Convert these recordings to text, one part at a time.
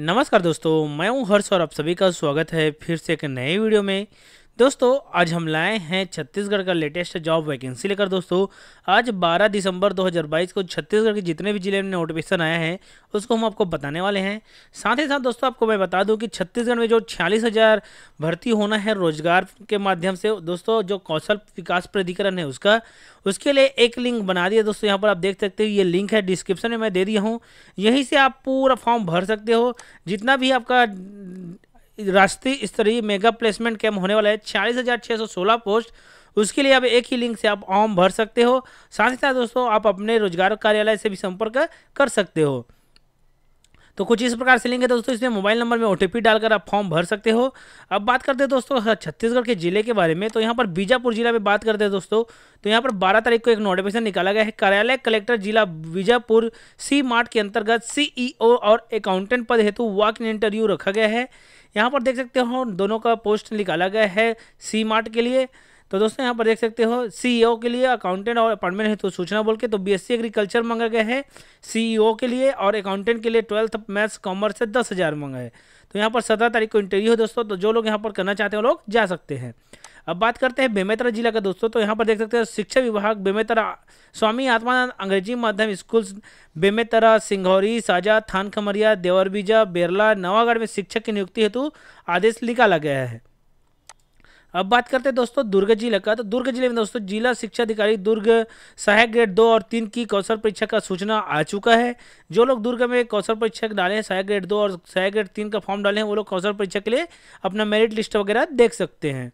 नमस्कार दोस्तों मैं हूं हर्ष और आप सभी का स्वागत है फिर से एक नए वीडियो में दोस्तों आज हम लाए हैं छत्तीसगढ़ का लेटेस्ट जॉब वैकेंसी लेकर दोस्तों आज 12 दिसंबर 2022 को छत्तीसगढ़ के जितने भी जिले में नोटिफिकेशन आया है उसको हम आपको बताने वाले हैं साथ ही साथ दोस्तों आपको मैं बता दूं कि छत्तीसगढ़ में जो छियालीस भर्ती होना है रोजगार के माध्यम से दोस्तों जो कौशल विकास प्राधिकरण है उसका उसके लिए एक लिंक बना दिया दोस्तों यहाँ पर आप देख सकते हो ये लिंक है डिस्क्रिप्शन में मैं दे दिया हूँ यहीं से आप पूरा फॉर्म भर सकते हो जितना भी आपका राष्ट्रीय स्तरीय मेगा प्लेसमेंट कैंप होने वाला है छियालीस हज़ार छः सौ सोलह पोस्ट उसके लिए आप एक ही लिंक से आप फॉर्म भर सकते हो साथ ही साथ दोस्तों आप अपने रोजगार कार्यालय से भी संपर्क कर सकते हो तो कुछ इस प्रकार से लेंगे दोस्तों इसमें मोबाइल नंबर में ओ डालकर आप फॉर्म भर सकते हो अब बात करते हैं दोस्तों छत्तीसगढ़ के जिले के बारे में तो यहाँ पर बीजापुर जिला में बात करते हैं दोस्तों तो यहाँ पर बारह तारीख को एक नोटिफिकेशन निकाला गया है कार्यालय कलेक्टर जिला बीजापुर सी मार्ट के अंतर्गत सीईओ e और अकाउंटेंट पद हेतु वॉक इन इंटरव्यू रखा गया है यहाँ पर देख सकते हो दोनों का पोस्ट निकाला गया है सी मार्ट के लिए तो दोस्तों यहाँ पर देख सकते हो सीईओ e के लिए अकाउंटेंट और अपॉइंटमेंट हेतु सूचना बोल के तो बीएससी एग्रीकल्चर मांगा गया है सीईओ e के लिए और अकाउंटेंट के लिए ट्वेल्थ मैथ्स कॉमर्स से दस हज़ार मांगा है तो यहाँ पर सत्रह तारीख को इंटरव्यू है दोस्तों तो जो लोग यहाँ पर करना चाहते हैं वो लोग जा सकते हैं अब बात करते हैं बेमेतरा जिला का दोस्तों तो यहाँ पर देख सकते हैं शिक्षा विभाग बेमेतरा स्वामी आत्मानंद अंग्रेजी माध्यम स्कूल बेमेतरा सिंघौरी साजा थान खमरिया देवरबीजा बेरला नवागढ़ में शिक्षक की नियुक्ति हेतु आदेश निकाला गया है अब बात करते हैं दोस्तों दुर्ग जिले का तो दुर्ग जिले में दोस्तों जिला शिक्षा अधिकारी दुर्ग सहायक ग्रेड दो और तीन की कौशल परीक्षा का सूचना आ चुका है जो लोग दुर्ग में कौशल परीक्षा डाले हैं सहायक ग्रेड दो और सहायक ग्रेड तीन का फॉर्म डाले हैं वो लोग कौशल परीक्षा के लिए अपना मेरिट लिस्ट वगैरह देख सकते हैं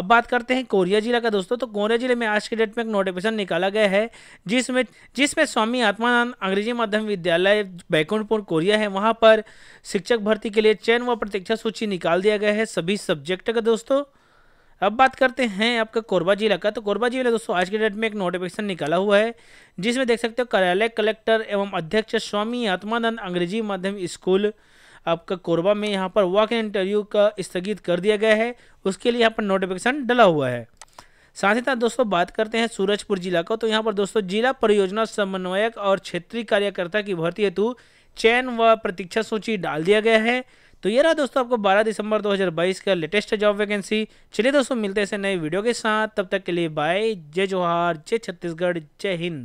अब बात करते हैं कोरिया जिला का दोस्तों तो कोरिया जिले में आज के डेट में एक नोटिफिकेशन निकाला गया है जिसमें जिसमें स्वामी आत्मानंद अंग्रेजी माध्यम विद्यालय बैकुंठपुर कोरिया है वहाँ पर शिक्षक भर्ती के लिए चयन व प्रतीक्षा सूची निकाल दिया गया है सभी सब्जेक्ट का दोस्तों अब बात करते हैं आपका कोरबा जिला का तो कोरबा जिला दोस्तों आज के डेट में एक नोटिफिकेशन निकाला हुआ है जिसमें देख सकते हो कार्यालय कलेक्टर एवं अध्यक्ष स्वामी आत्मानंद अंग्रेजी माध्यम स्कूल आपका कोरबा में यहाँ पर वॉक इन इंटरव्यू का स्थगित कर दिया गया है उसके लिए यहाँ पर नोटिफिकेशन डला हुआ है साथ ही साथ दोस्तों बात करते हैं सूरजपुर जिला का तो यहाँ पर दोस्तों जिला परियोजना समन्वयक और क्षेत्रीय कार्यकर्ता की भर्ती हेतु चयन व प्रतीक्षा सूची डाल दिया गया है तो ये रहा दोस्तों आपको 12 दिसंबर 2022 का लेटेस्ट जॉब वैकेंसी चलिए दोस्तों मिलते हैं नए वीडियो के साथ तब तक के लिए बाय जय जोहार जय छत्तीसगढ़ जय हिंद